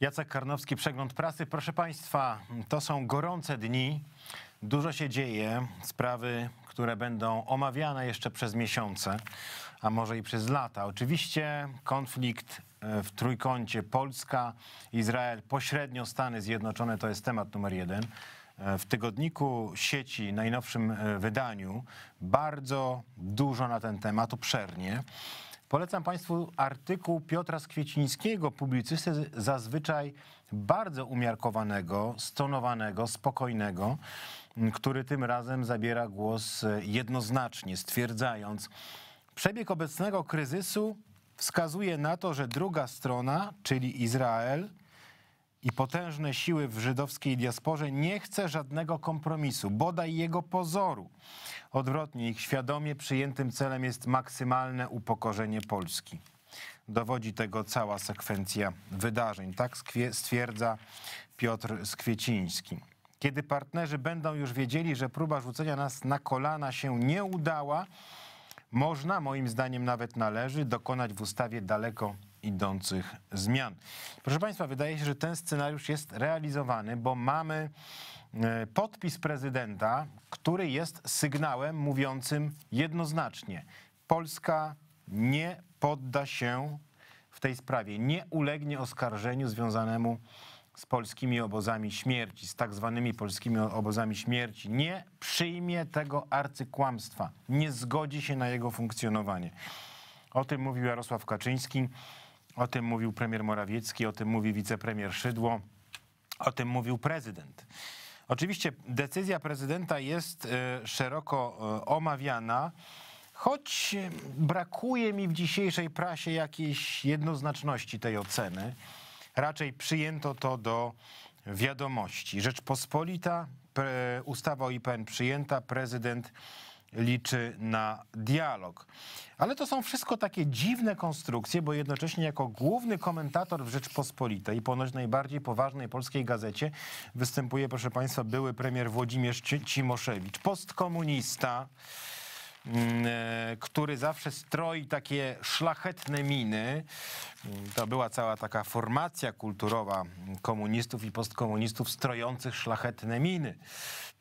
Jacek Karnowski, przegląd prasy. Proszę Państwa, to są gorące dni. Dużo się dzieje. Sprawy, które będą omawiane jeszcze przez miesiące, a może i przez lata. Oczywiście konflikt e, w trójkącie Polska, Izrael, pośrednio Stany Zjednoczone to jest temat numer jeden. E, w tygodniku sieci, najnowszym e, wydaniu, bardzo dużo na ten temat, obszernie. Polecam Państwu artykuł Piotra Skwiecińskiego, publicysty zazwyczaj bardzo umiarkowanego, stonowanego, spokojnego, który tym razem zabiera głos jednoznacznie, stwierdzając, przebieg obecnego kryzysu wskazuje na to, że druga strona, czyli Izrael, i potężne siły w żydowskiej diasporze nie chce żadnego kompromisu, bodaj jego pozoru. Odwrotnie, ich świadomie przyjętym celem jest maksymalne upokorzenie Polski. Dowodzi tego cała sekwencja wydarzeń, tak stwierdza Piotr Skwieciński. Kiedy partnerzy będą już wiedzieli, że próba rzucenia nas na kolana się nie udała, można, moim zdaniem nawet należy, dokonać w ustawie daleko idących zmian. Proszę Państwa, wydaje się, że ten scenariusz jest realizowany, bo mamy e, podpis prezydenta, który jest sygnałem mówiącym jednoznacznie: Polska nie podda się w tej sprawie, nie ulegnie oskarżeniu związanemu z polskimi obozami śmierci, z tak zwanymi polskimi obozami śmierci, nie przyjmie tego arcykłamstwa, nie zgodzi się na jego funkcjonowanie. O tym mówił Jarosław Kaczyński, o tym mówił premier Morawiecki, o tym mówi wicepremier Szydło, o tym mówił prezydent. Oczywiście decyzja prezydenta jest e, szeroko e, omawiana, choć e, brakuje mi w dzisiejszej prasie jakiejś jednoznaczności tej oceny raczej przyjęto to do wiadomości. Rzeczpospolita, pre, ustawa o IPN przyjęta, prezydent liczy na dialog. Ale to są wszystko takie dziwne konstrukcje, bo jednocześnie jako główny komentator w Rzeczpospolitej i ponoć najbardziej poważnej polskiej gazecie występuje, proszę państwa, były premier Włodzimierz Cimoszewicz, postkomunista, Mm, e, który zawsze stroi takie szlachetne miny. Mm, to była cała taka formacja kulturowa komunistów i postkomunistów strojących szlachetne miny.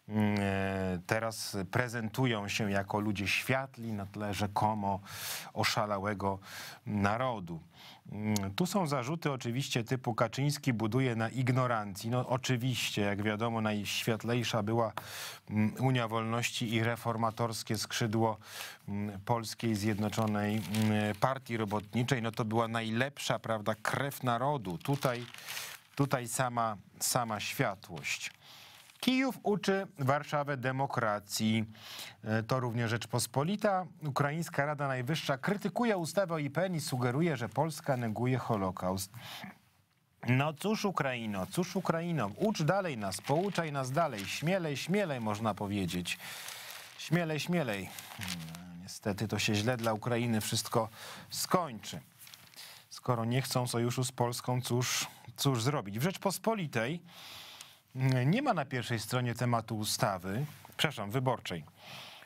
Mm, e, teraz prezentują się jako ludzie światli na tle rzekomo oszalałego narodu. Mm, tu są zarzuty oczywiście typu Kaczyński buduje na ignorancji. No oczywiście, jak wiadomo, najświetlejsza była mm, Unia Wolności i reformatorskie skrzydło Polskiej Zjednoczonej Partii Robotniczej. No to była najlepsza, prawda, krew narodu. Tutaj, tutaj sama, sama światłość. Kijów uczy Warszawę demokracji. E, to również Rzeczpospolita. Ukraińska Rada Najwyższa krytykuje ustawę o IPN i sugeruje, że Polska neguje Holokaust. No cóż Ukraino, cóż Ukraino, ucz dalej nas, pouczaj nas dalej, śmielej, śmielej można powiedzieć. Śmielej, śmielej. Hmm, niestety to się źle dla Ukrainy wszystko skończy. Skoro nie chcą sojuszu z Polską, cóż, cóż zrobić? W Rzeczpospolitej nie ma na pierwszej stronie tematu ustawy, przepraszam, wyborczej.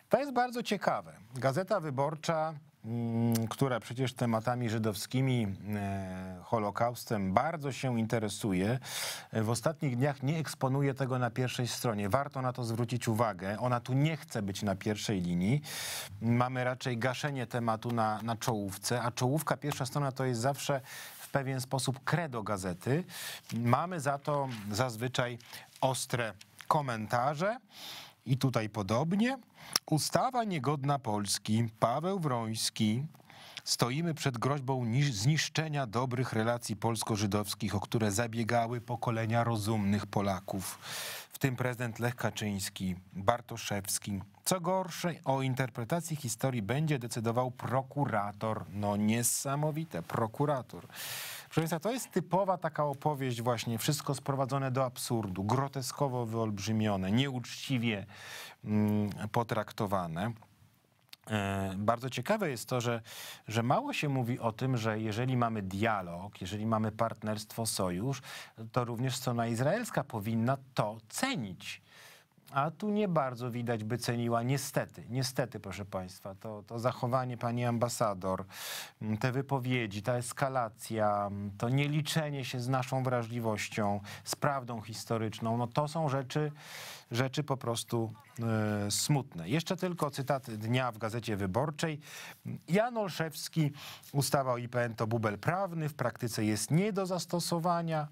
To jest bardzo ciekawe. Gazeta Wyborcza Mm, która przecież tematami żydowskimi, e, Holokaustem bardzo się interesuje, e, w ostatnich dniach nie eksponuje tego na pierwszej stronie. Warto na to zwrócić uwagę. Ona tu nie chce być na pierwszej linii. Mamy raczej gaszenie tematu na, na czołówce, a czołówka, pierwsza strona to jest zawsze w pewien sposób kredo gazety. Mamy za to zazwyczaj ostre komentarze. I tutaj podobnie. Ustawa niegodna Polski, Paweł Wroński. Stoimy przed groźbą zniszczenia dobrych relacji polsko-żydowskich, o które zabiegały pokolenia rozumnych Polaków, w tym prezydent Lech Kaczyński, Bartoszewski. Co gorsze, o interpretacji historii będzie decydował prokurator. No niesamowite, prokurator. Proszę Państwa, to jest typowa taka opowieść właśnie, wszystko sprowadzone do absurdu, groteskowo wyolbrzymione, nieuczciwie mm, potraktowane. E, bardzo ciekawe jest to, że, że mało się mówi o tym, że jeżeli mamy dialog, jeżeli mamy partnerstwo, sojusz, to również strona izraelska powinna to cenić a tu nie bardzo widać, by ceniła, niestety, niestety, proszę Państwa, to, to zachowanie pani ambasador, mm, te wypowiedzi, ta eskalacja, mm, to nieliczenie się z naszą wrażliwością, z prawdą historyczną, no to są rzeczy, rzeczy po prostu e, smutne. Jeszcze tylko cytat dnia w Gazecie Wyborczej. Jan Olszewski, ustawa o IPN to bubel prawny, w praktyce jest nie do zastosowania.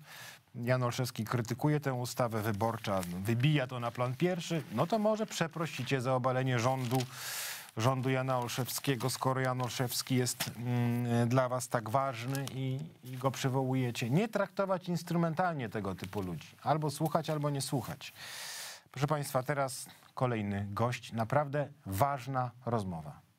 Jan Olszewski krytykuje tę ustawę wyborcza, wybija to na plan pierwszy, no to może przeprosicie za obalenie rządu rządu Jana Olszewskiego, skoro Jan Olszewski jest mm, dla was tak ważny i, i, go przywołujecie. Nie traktować instrumentalnie tego typu ludzi. Albo słuchać, albo nie słuchać. Proszę Państwa, teraz kolejny gość. Naprawdę ważna rozmowa.